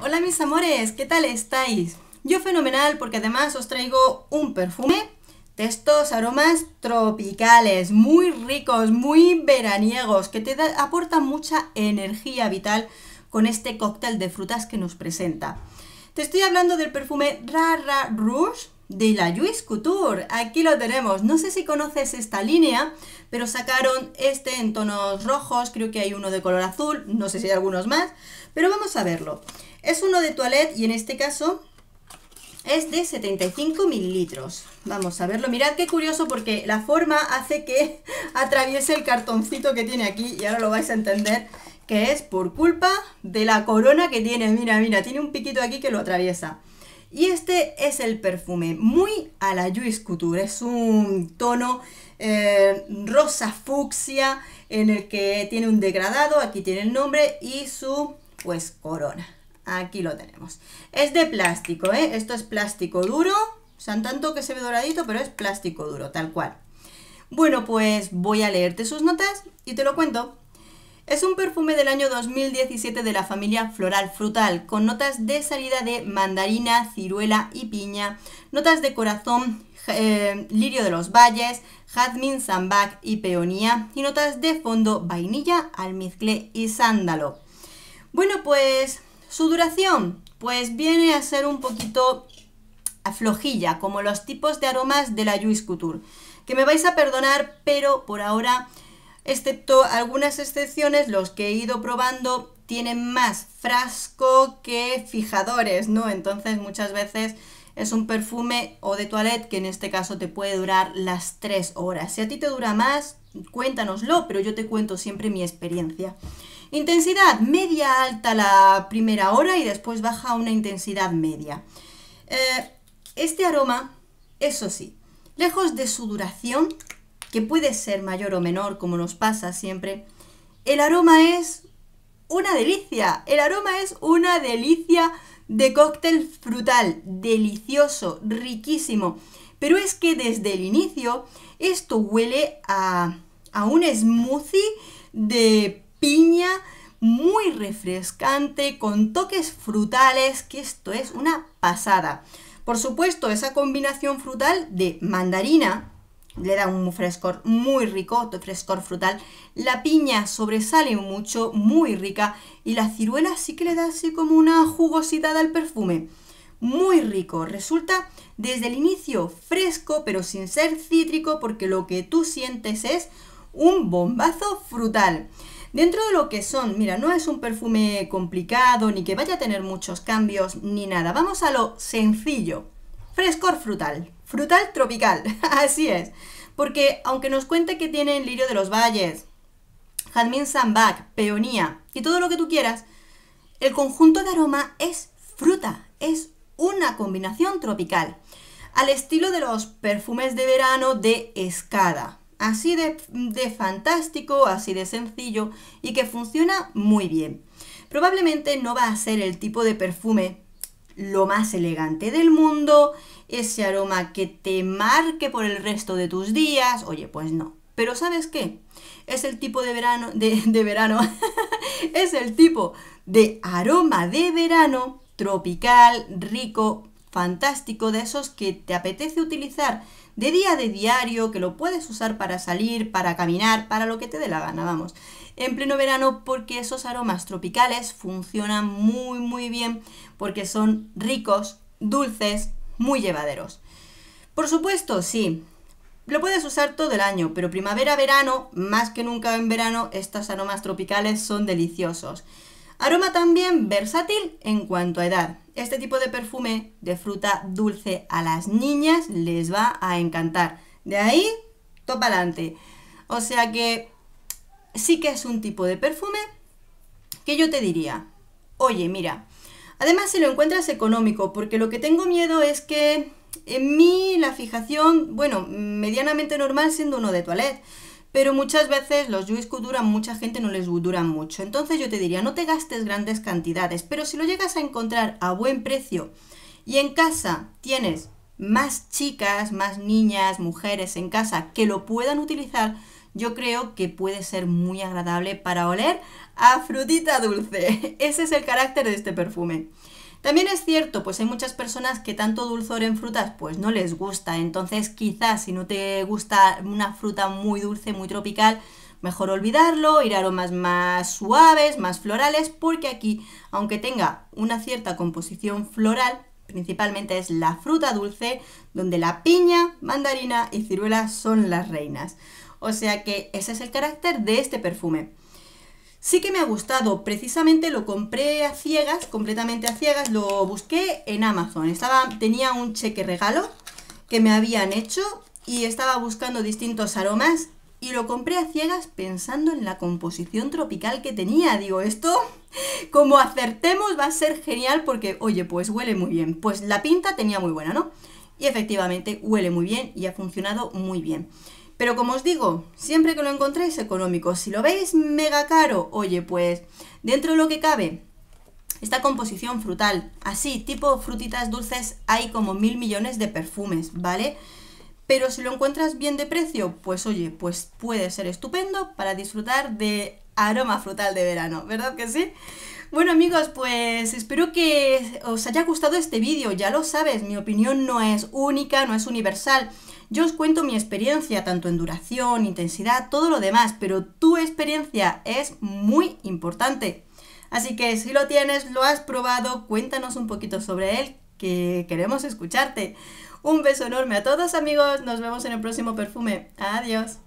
Hola mis amores, ¿qué tal estáis? Yo fenomenal porque además os traigo un perfume de estos aromas tropicales, muy ricos, muy veraniegos, que te aporta mucha energía vital con este cóctel de frutas que nos presenta. Te estoy hablando del perfume Rara Rouge de la Louis Couture. Aquí lo tenemos. No sé si conoces esta línea, pero sacaron este en tonos rojos, creo que hay uno de color azul, no sé si hay algunos más, pero vamos a verlo. Es uno de toilette y en este caso es de 75 mililitros. Vamos a verlo. Mirad qué curioso porque la forma hace que atraviese el cartoncito que tiene aquí y ahora lo vais a entender que es por culpa de la corona que tiene. Mira, mira, tiene un piquito aquí que lo atraviesa. Y este es el perfume, muy a la Juice Couture. Es un tono eh, rosa fucsia en el que tiene un degradado, aquí tiene el nombre y su pues corona. Aquí lo tenemos. Es de plástico, ¿eh? Esto es plástico duro. O sea, tanto que se ve doradito, pero es plástico duro, tal cual. Bueno, pues voy a leerte sus notas y te lo cuento. Es un perfume del año 2017 de la familia floral frutal, con notas de salida de mandarina, ciruela y piña, notas de corazón, eh, lirio de los valles, jazmín, zambac y peonía, y notas de fondo vainilla, almizcle y sándalo. Bueno, pues su duración, pues viene a ser un poquito flojilla, como los tipos de aromas de la Juice Couture, que me vais a perdonar, pero por ahora, excepto algunas excepciones, los que he ido probando tienen más frasco que fijadores, ¿no? Entonces muchas veces es un perfume o de toilette que en este caso te puede durar las 3 horas. Si a ti te dura más, cuéntanoslo, pero yo te cuento siempre mi experiencia. Intensidad media alta la primera hora y después baja a una intensidad media. Eh, este aroma, eso sí, lejos de su duración, que puede ser mayor o menor, como nos pasa siempre, el aroma es una delicia. El aroma es una delicia de cóctel frutal, delicioso, riquísimo. Pero es que desde el inicio esto huele a, a un smoothie de piña muy refrescante con toques frutales, que esto es una pasada. Por supuesto, esa combinación frutal de mandarina le da un frescor muy rico, frescor frutal. La piña sobresale mucho, muy rica, y la ciruela sí que le da así como una jugosidad al perfume. Muy rico, resulta desde el inicio fresco, pero sin ser cítrico, porque lo que tú sientes es un bombazo frutal. Dentro de lo que son, mira, no es un perfume complicado, ni que vaya a tener muchos cambios, ni nada. Vamos a lo sencillo. Frescor frutal. Frutal tropical. Así es. Porque aunque nos cuente que tienen lirio de los valles, jazmín sambac, peonía y todo lo que tú quieras, el conjunto de aroma es fruta. Es una combinación tropical. Al estilo de los perfumes de verano de escada así de, fantástico, así de sencillo y que funciona muy bien. Probablemente no va a ser el tipo de perfume lo más elegante del mundo, ese aroma que te marque por el resto de tus días, oye, pues no. Pero ¿sabes qué? Es el tipo de verano, de verano, es el tipo de aroma de verano tropical, rico, fantástico, de esos que te apetece utilizar de día, de diario, que lo puedes usar para salir, para caminar, para lo que te dé la gana, vamos. En pleno verano porque esos aromas tropicales funcionan muy muy bien porque son ricos, dulces, muy llevaderos. Por supuesto, sí, lo puedes usar todo el año, pero primavera-verano, más que nunca en verano, estos aromas tropicales son deliciosos. Aroma también versátil en cuanto a edad. Este tipo de perfume de fruta dulce a las niñas les va a encantar. De ahí, topa adelante. O sea que sí que es un tipo de perfume que yo te diría, oye, mira, además si lo encuentras económico, porque lo que tengo miedo es que en mí la fijación, bueno, medianamente normal siendo uno de toilette. Pero muchas veces los yuis que duran mucha gente no les duran mucho. Entonces yo te diría, no te gastes grandes cantidades, pero si lo llegas a encontrar a buen precio y en casa tienes más chicas, más niñas, mujeres en casa que lo puedan utilizar, yo creo que puede ser muy agradable para oler a frutita dulce. Ese es el carácter de este perfume. También es cierto, pues hay muchas personas que tanto dulzor en frutas pues no les gusta, entonces quizás si no te gusta una fruta muy dulce, muy tropical, mejor olvidarlo, ir a aromas más suaves, más florales, porque aquí, aunque tenga una cierta composición floral, principalmente es la fruta dulce, donde la piña, mandarina y ciruela son las reinas. O sea que ese es el carácter de este perfume. Sí que me ha gustado, precisamente lo compré a ciegas, completamente a ciegas, lo busqué en Amazon. Estaba, tenía un cheque regalo que me habían hecho y estaba buscando distintos aromas y lo compré a ciegas pensando en la composición tropical que tenía. Digo, esto, como acertemos, va a ser genial porque, oye, pues huele muy bien. Pues la pinta tenía muy buena, ¿no? Y efectivamente huele muy bien y ha funcionado muy bien. Pero como os digo, siempre que lo encontréis económico, si lo veis mega caro, oye, pues dentro de lo que cabe, esta composición frutal, así, tipo frutitas dulces, hay como mil millones de perfumes, ¿vale? Pero si lo encuentras bien de precio, pues oye, pues puede ser estupendo para disfrutar de aroma frutal de verano, ¿verdad que sí? Bueno amigos, pues espero que os haya gustado este vídeo, ya lo sabes, mi opinión no es única, no es universal, yo os cuento mi experiencia, tanto en duración, intensidad, todo lo demás, pero tu experiencia es muy importante. Así que si lo tienes, lo has probado, cuéntanos un poquito sobre él, que queremos escucharte. Un beso enorme a todos amigos, nos vemos en el próximo perfume. Adiós.